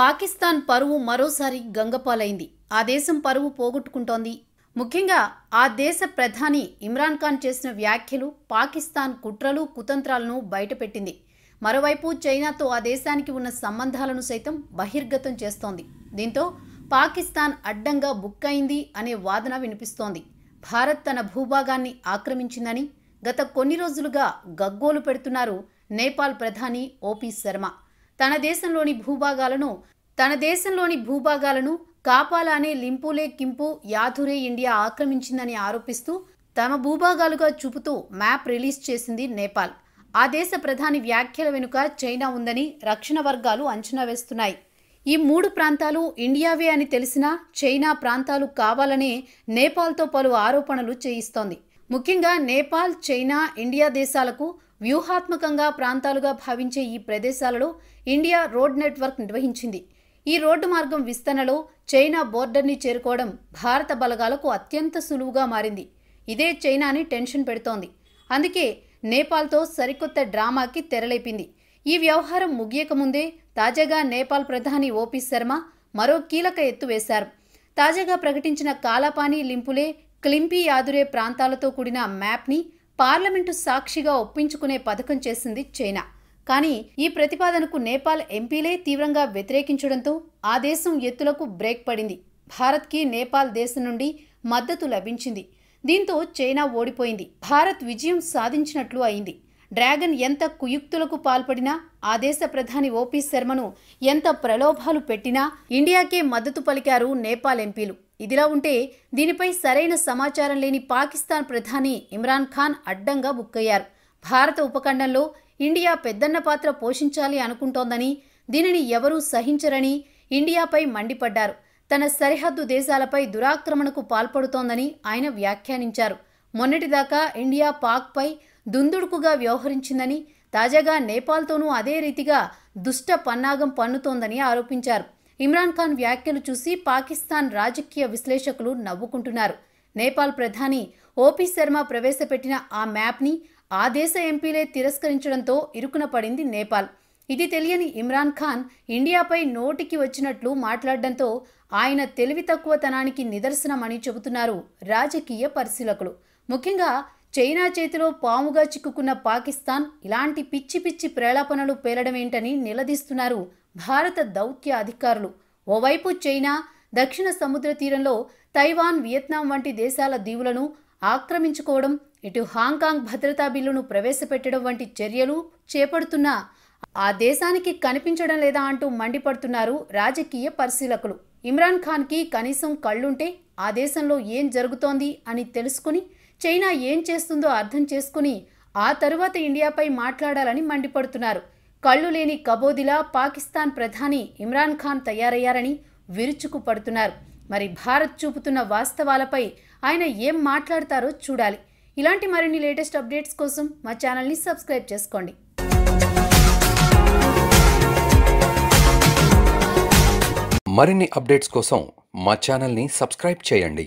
పాకిస్తాన్ పరువు మరోసారి గంగపాలైంది ఆ దేశం పరువు పోగొట్టుకుంటోంది ముఖ్యంగా ఆ దేశ ప్రధాని ఇమ్రాన్ ఖాన్ చేసిన వ్యాఖ్యలు పాకిస్తాన్ కుట్రలు కుతంత్రాలను బయటపెట్టింది మరోవైపు చైనాతో ఆ దేశానికి ఉన్న సంబంధాలను సైతం బహిర్గతం చేస్తోంది దీంతో పాకిస్తాన్ అడ్డంగా బుక్కైంది అనే వాదన వినిపిస్తోంది భారత్ తన భూభాగాన్ని ఆక్రమించిందని గత కొన్ని రోజులుగా గగ్గోలు పెడుతున్నారు నేపాల్ ప్రధాని ఓపీ శర్మ తన దేశంలోని భూభాగాలను తన దేశంలోని భూభాగాలను కాపాలానే లింపులే కింపు యాథురే ఇండియా ఆక్రమించిందని ఆరోపిస్తూ తమ భూభాగాలుగా చూపుతూ మ్యాప్ రిలీజ్ చేసింది నేపాల్ ఆ దేశ ప్రధాని వ్యాఖ్యల వెనుక చైనా ఉందని రక్షణ వర్గాలు అంచనా వేస్తున్నాయి ఈ మూడు ప్రాంతాలు ఇండియావే అని తెలిసినా చైనా ప్రాంతాలు కావాలనే నేపాల్తో పలు ఆరోపణలు చేయిస్తోంది ముఖ్యంగా నేపాల్ చైనా ఇండియా దేశాలకు వ్యూహాత్మకంగా ప్రాంతాలుగా భావించే ఈ ప్రదేశాలలో ఇండియా రోడ్ నెట్వర్క్ నిర్వహించింది ఈ రోడ్డు మార్గం విస్తరణలో చైనా బోర్డర్ని చేరుకోవడం భారత బలగాలకు అత్యంత సులువుగా మారింది ఇదే చైనాని టెన్షన్ పెడుతోంది అందుకే నేపాల్తో సరికొత్త డ్రామాకి తెరలేపింది ఈ వ్యవహారం ముగియకముందే తాజాగా నేపాల్ ప్రధాని ఓపీ శర్మ మరో కీలక ఎత్తు వేశారు తాజాగా ప్రకటించిన కాలాపాని లింపులే క్లింపి యాదురే ప్రాంతాలతో కూడిన మ్యాప్ని పార్లమెంటు సాక్షిగా ఒప్పించుకునే పథకం చేసింది చైనా కానీ ఈ ప్రతిపాదనకు నేపాల్ ఎంపీలే తీవ్రంగా వ్యతిరేకించడంతో ఆ దేశం ఎత్తులకు బ్రేక్ పడింది భారత్కి నేపాల్ దేశం నుండి మద్దతు లభించింది దీంతో చైనా ఓడిపోయింది భారత్ విజయం సాధించినట్లు అయింది డ్రాగన్ ఎంత కుయుక్తులకు పాల్పడినా ఆ దేశ ప్రధాని ఓపీ శర్మను ఎంత ప్రలోభాలు పెట్టినా ఇండియాకే మద్దతు పలికారు నేపాల్ ఎంపీలు ఇదిలా ఉంటే దీనిపై సరైన సమాచారం లేని పాకిస్తాన్ ప్రధాని ఇమ్రాన్ ఖాన్ అడ్డంగా బుక్కయ్యారు భారత ఉపఖండంలో ఇండియా పెద్దన్న పాత్ర పోషించాలి అనుకుంటోందని దీనిని ఎవరూ సహించరని ఇండియాపై మండిపడ్డారు తన సరిహద్దు దేశాలపై దురాక్రమణకు పాల్పడుతోందని ఆయన వ్యాఖ్యానించారు మొన్నటిదాకా ఇండియా పాక్పై దుందుడుకుగా వ్యవహరించిందని తాజాగా నేపాల్తోనూ అదే రీతిగా దుష్ట పన్నాగం పన్నుతోందని ఆరోపించారు ఇమ్రాన్ ఖాన్ వ్యాఖ్యలు చూసి పాకిస్తాన్ రాజకీయ విశ్లేషకులు నవ్వుకుంటున్నారు నేపాల్ ప్రధాని ఓపీ శర్మ ప్రవేశపెట్టిన ఆ మ్యాప్ని ఆ దేశ ఎంపీలే తిరస్కరించడంతో ఇరుకున పడింది నేపాల్ ఇది తెలియని ఇమ్రాన్ ఖాన్ ఇండియాపై నోటికి వచ్చినట్లు మాట్లాడడంతో ఆయన తెలివి తక్కువతనానికి నిదర్శనమని చెబుతున్నారు రాజకీయ పరిశీలకులు ముఖ్యంగా చైనా చేతిలో పాముగా చిక్కుకున్న పాకిస్తాన్ ఇలాంటి పిచ్చి పిచ్చి ప్రేలాపనలు పేలడమేంటని నిలదీస్తున్నారు భారత దౌత్య అధికారులు ఓవైపు చైనా దక్షిణ సముద్ర తీరంలో తైవాన్ వియత్నాం వంటి దేశాల దీవులను ఆక్రమించుకోవడం ఇటు హాంకాంగ్ భద్రతా బిల్లును ప్రవేశపెట్టడం వంటి చర్యలు చేపడుతున్నా ఆ దేశానికి కనిపించడం లేదా అంటూ మండిపడుతున్నారు రాజకీయ పరిశీలకులు ఇమ్రాన్ ఖాన్కి కనీసం కళ్ళుంటే ఆ దేశంలో ఏం జరుగుతోంది అని తెలుసుకుని చైనా ఏం చేస్తుందో అర్థం చేసుకుని ఆ తరువాత ఇండియాపై మాట్లాడాలని మండిపడుతున్నారు కళ్ళు లేని కబోదిలా పాకిస్తాన్ ప్రధాని ఇమ్రాన్ ఖాన్ తయారయ్యారని విరుచుకుపడుతున్నారు మరి భారత్ చూపుతున్న వాస్తవాలపై ఆయన ఏం మాట్లాడతారో చూడాలి ఇలాంటి మరిన్ని లేటెస్ట్ అప్డేట్స్ కోసం మా ఛానల్ని సబ్స్క్రైబ్ చేసుకోండి మరిన్ని అప్డేట్స్ కోసం మా ఛానల్ని సబ్స్క్రైబ్ చేయండి